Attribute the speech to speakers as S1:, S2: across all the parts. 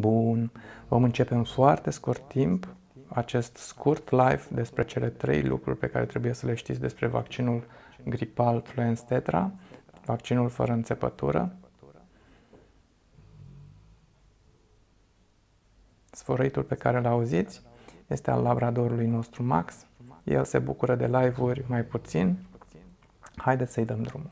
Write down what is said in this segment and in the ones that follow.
S1: Bun, vom începe în foarte scurt timp acest scurt live despre cele trei lucruri pe care trebuie să le știți despre vaccinul gripal Fluence Tetra, vaccinul fără înțepătură, sfărăitul pe care îl auziți este al labradorului nostru Max. El se bucură de live-uri mai puțin. Haideți să-i dăm drumul.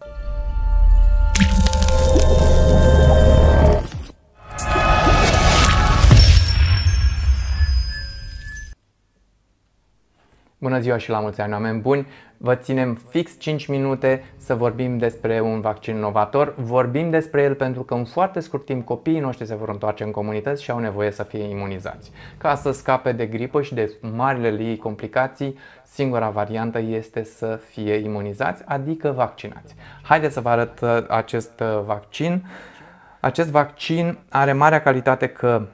S1: Bună ziua și la mulți ani, oameni buni! Vă ținem fix 5 minute să vorbim despre un vaccin inovator. Vorbim despre el pentru că în foarte scurt timp copiii noștri se vor întoarce în comunități și au nevoie să fie imunizați. Ca să scape de gripă și de marile ei complicații, singura variantă este să fie imunizați, adică vaccinați. Haideți să vă arăt uh, acest uh, vaccin. Acest vaccin are marea calitate că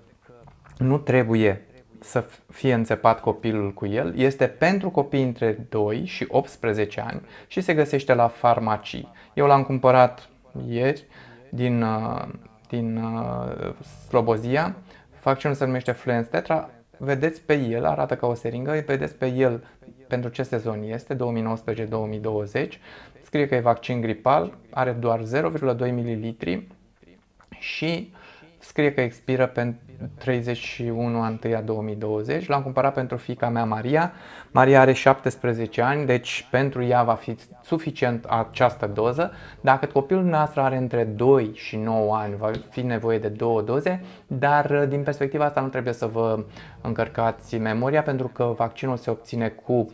S1: nu trebuie să fie înțepat copilul cu el este pentru copii între 2 și 18 ani și se găsește la farmacii. Eu l-am cumpărat ieri din, uh, din uh, Slobozia, nu se numește Fluence Tetra, vedeți pe el, arată ca o seringă, vedeți pe el pentru ce sezon este, 2019-2020, scrie că e vaccin gripal, are doar 0,2 ml și scrie că expiră pe 31 a 2020. L-am cumpărat pentru fica mea Maria. Maria are 17 ani, deci pentru ea va fi suficient această doză. Dacă copilul nostru are între 2 și 9 ani, va fi nevoie de două doze, dar uh, din perspectiva asta nu trebuie să vă încărcați memoria pentru că vaccinul se obține cu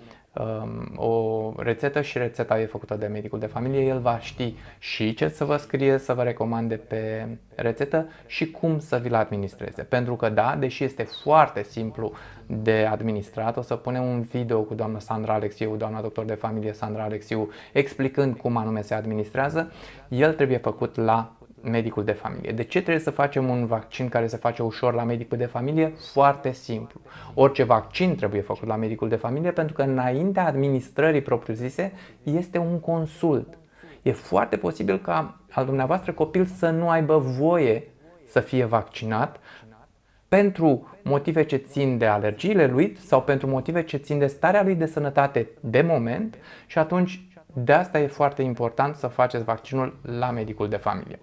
S1: Um, o rețetă și rețeta e făcută de medicul de familie, el va ști și ce să vă scrie, să vă recomande pe rețetă și cum să vi-l administreze. Pentru că da, deși este foarte simplu de administrat, o să punem un video cu doamna Sandra Alexiu, doamna doctor de familie Sandra Alexiu, explicând cum anume se administrează, el trebuie făcut la medicul de familie. De ce trebuie să facem un vaccin care se face ușor la medicul de familie? Foarte simplu. Orice vaccin trebuie făcut la medicul de familie pentru că înaintea administrării propriu-zise este un consult. E foarte posibil ca al dumneavoastră copil să nu aibă voie să fie vaccinat pentru motive ce țin de alergiile lui sau pentru motive ce țin de starea lui de sănătate de moment și atunci de asta e foarte important să faceți vaccinul la medicul de familie.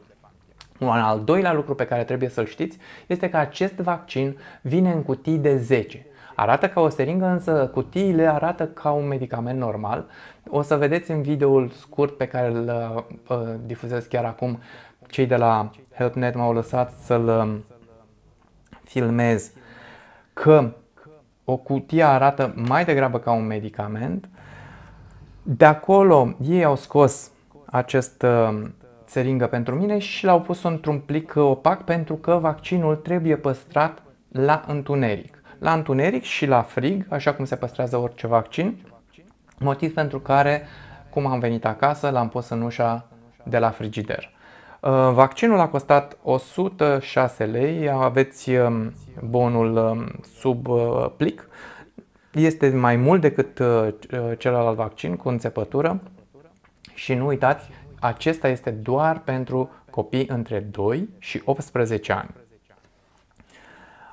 S1: Un al doilea lucru pe care trebuie să-l știți este că acest vaccin vine în cutii de 10. Arată ca o seringă, însă cutiile arată ca un medicament normal. O să vedeți în videoul scurt pe care îl uh, difuzez chiar acum. Cei de la HelpNet m-au lăsat să-l um, filmez că o cutie arată mai degrabă ca un medicament. De acolo ei au scos acest um, seringă pentru mine și l-au pus într-un plic opac pentru că vaccinul trebuie păstrat la întuneric. La întuneric și la frig, așa cum se păstrează orice vaccin, motiv pentru care, cum am venit acasă, l-am pus în ușa de la frigider. Uh, vaccinul a costat 106 lei, aveți um, bonul um, sub uh, plic. Este mai mult decât uh, celălalt vaccin cu înțepătură și nu uitați acesta este doar pentru copii între 2 și 18 ani.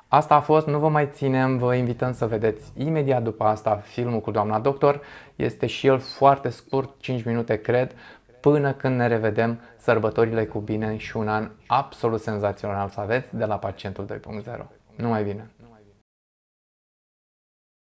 S1: Asta a fost, nu vă mai ținem, vă invităm să vedeți imediat după asta filmul cu doamna doctor. Este și el foarte scurt, 5 minute cred, până când ne revedem sărbătorile cu bine și un an absolut senzațional să aveți de la pacientul 2.0. Numai bine!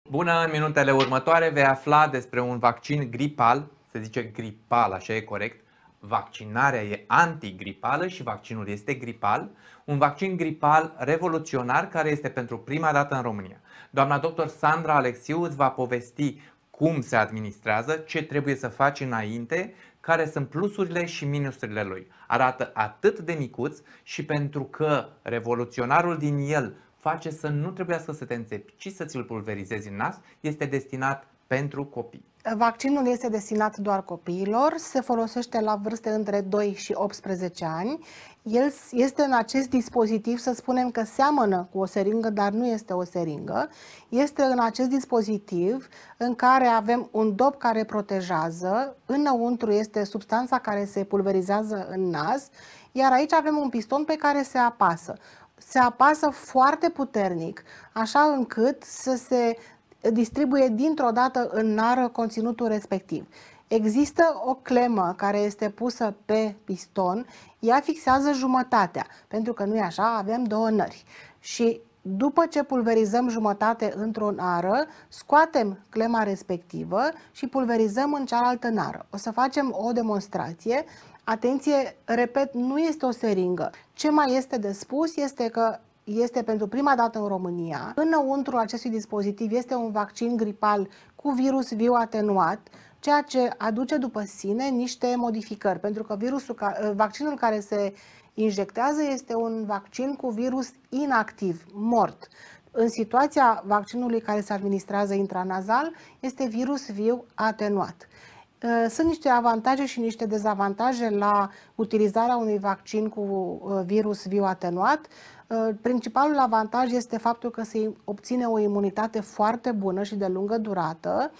S1: Bună, în minutele următoare vei afla despre un vaccin gripal, se zice gripal, așa e corect, vaccinarea e antigripală și vaccinul este gripal, un vaccin gripal revoluționar care este pentru prima dată în România. Doamna doctor Sandra Alexiu îți va povesti cum se administrează, ce trebuie să faci înainte, care sunt plusurile și minusurile lui. Arată atât de micuț și pentru că revoluționarul din el face să nu trebuiască să te înțepi, ci să ți-l pulverizezi în nas, este destinat pentru copii.
S2: Vaccinul este destinat doar copiilor, se folosește la vârste între 2 și 18 ani. El este în acest dispozitiv, să spunem că seamănă cu o seringă, dar nu este o seringă. Este în acest dispozitiv în care avem un dop care protejează, înăuntru este substanța care se pulverizează în nas, iar aici avem un piston pe care se apasă se apasă foarte puternic, așa încât să se distribuie dintr-o dată în nară conținutul respectiv. Există o clemă care este pusă pe piston, ea fixează jumătatea, pentru că nu e așa, avem două nări. Și după ce pulverizăm jumătate într-o nară, scoatem clema respectivă și pulverizăm în cealaltă nară. O să facem o demonstrație. Atenție, repet, nu este o seringă. Ce mai este de spus este că este pentru prima dată în România. Înăuntru acestui dispozitiv este un vaccin gripal cu virus viu atenuat, ceea ce aduce după sine niște modificări, pentru că virusul, eh, vaccinul care se injectează este un vaccin cu virus inactiv, mort. În situația vaccinului care se administrează intranazal, este virus viu atenuat. Ă, sunt niște avantaje și niște dezavantaje la utilizarea unui vaccin cu ă, virus viu atenuat. Ă, principalul avantaj este faptul că se obține o imunitate foarte bună și de lungă durată.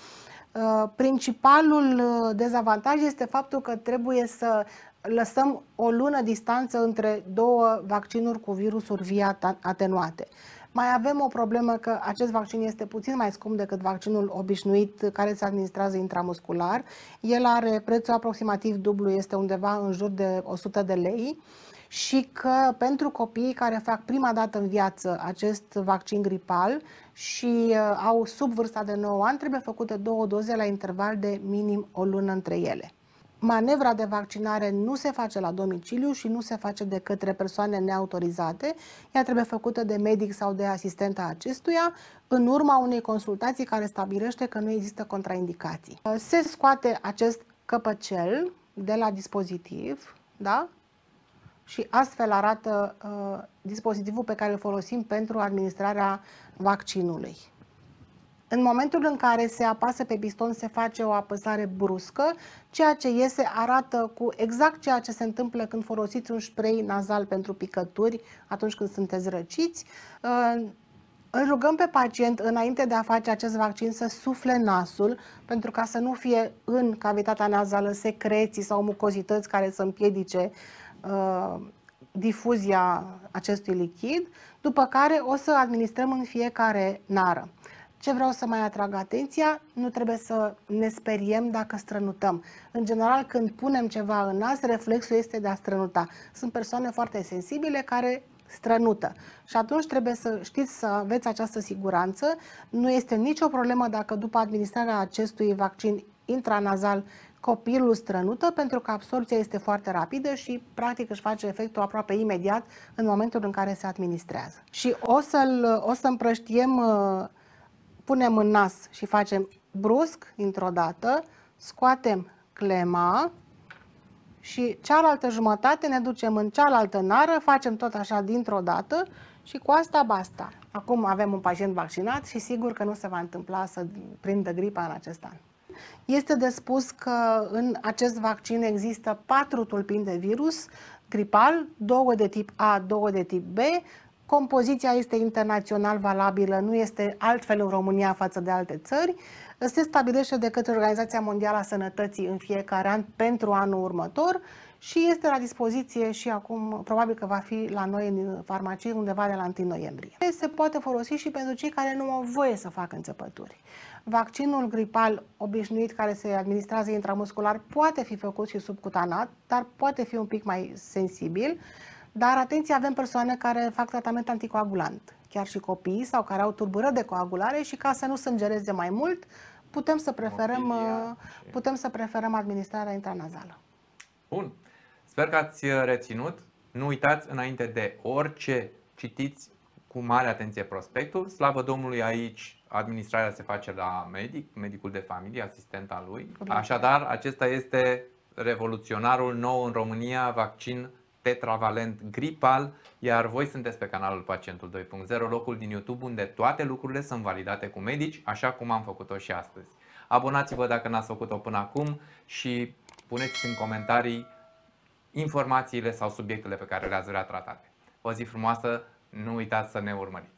S2: Principalul dezavantaj este faptul că trebuie să lăsăm o lună distanță între două vaccinuri cu virusuri via atenuate. Mai avem o problemă că acest vaccin este puțin mai scump decât vaccinul obișnuit care se administrează intramuscular. El are prețul aproximativ dublu, este undeva în jur de 100 de lei și că pentru copiii care fac prima dată în viață acest vaccin gripal și uh, au sub vârsta de 9 ani, trebuie făcute două doze la interval de minim o lună între ele manevra de vaccinare nu se face la domiciliu și nu se face de către persoane neautorizate. Ea trebuie făcută de medic sau de asistenta acestuia în urma unei consultații care stabilește că nu există contraindicații. Se scoate acest căpăcel de la dispozitiv, da? Și astfel arată uh, dispozitivul pe care îl folosim pentru administrarea vaccinului. În momentul în care se apasă pe piston, se face o apăsare bruscă, ceea ce iese arată cu exact ceea ce se întâmplă când folosiți un spray nazal pentru picături atunci când sunteți răciți. Îl rugăm pe pacient, înainte de a face acest vaccin, să sufle nasul, pentru ca să nu fie în cavitatea nazală secreții sau mucozități care să împiedice uh, difuzia acestui lichid, după care o să administrăm în fiecare nară. Ce vreau să mai atrag atenția, nu trebuie să ne speriem dacă strănutăm. În general, când punem ceva în nas, reflexul este de a strănuta. Sunt persoane foarte sensibile care strănută. Și atunci trebuie să știți să aveți această siguranță. Nu este nicio problemă dacă după administrarea acestui vaccin intranazal copilul strănută pentru că absorpția este foarte rapidă și practic își face efectul aproape imediat în momentul în care se administrează. Și o să-l o să împrăștiem uh, punem în nas și facem brusc, dintr-o dată, scoatem clema și cealaltă jumătate ne ducem în cealaltă nară, facem tot așa dintr-o dată și cu asta basta. Acum avem un pacient vaccinat și sigur că nu se va întâmpla să prindă gripa în acest an. Este de spus că în acest vaccin există patru tulpini de virus gripal, două de tip A, două de tip B compoziția este internațional valabilă, nu este altfel în România față de alte țări, se stabilește de către Organizația Mondială a Sănătății în fiecare an pentru anul următor și este la dispoziție și acum, probabil că va fi la noi în farmacie undeva de la 1 noiembrie. Deci se poate folosi și pentru cei care nu au voie să facă înțepături. Vaccinul gripal obișnuit care se administrează intramuscular poate fi făcut și subcutanat, dar poate fi un pic mai sensibil. Dar atenție, avem persoane care fac tratament anticoagulant, chiar și copii sau care au turbură de coagulare și ca să nu sângereze mai mult, putem să preferăm, uh, putem să preferăm administrarea intranazală.
S1: Bun. Sper că ați uh, reținut. Nu uitați înainte de orice citiți cu mare atenție prospectul. Slavă Domnului aici administrarea se face la medic, medicul de familie, asistenta lui. Așadar, acesta este revoluționarul nou în România, vaccin tetravalent gripal, iar voi sunteți pe canalul Pacientul 2.0, locul din YouTube unde toate lucrurile sunt validate cu medici, așa cum am făcut-o și astăzi. Abonați-vă dacă n-ați făcut-o până acum și puneți în comentarii informațiile sau subiectele pe care le-ați vrea tratate. O zi frumoasă, nu uitați să ne urmăriți!